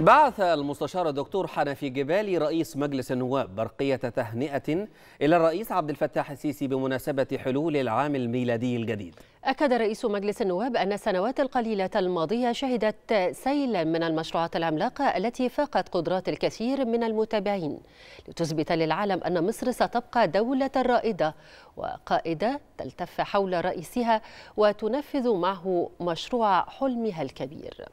بعث المستشار الدكتور حنفي جبالي رئيس مجلس النواب برقية تهنئة إلى الرئيس عبد الفتاح السيسي بمناسبة حلول العام الميلادي الجديد أكد رئيس مجلس النواب أن السنوات القليلة الماضية شهدت سيلا من المشروعات العملاقة التي فاقت قدرات الكثير من المتابعين لتثبت للعالم أن مصر ستبقى دولة رائدة وقائدة تلتف حول رئيسها وتنفذ معه مشروع حلمها الكبير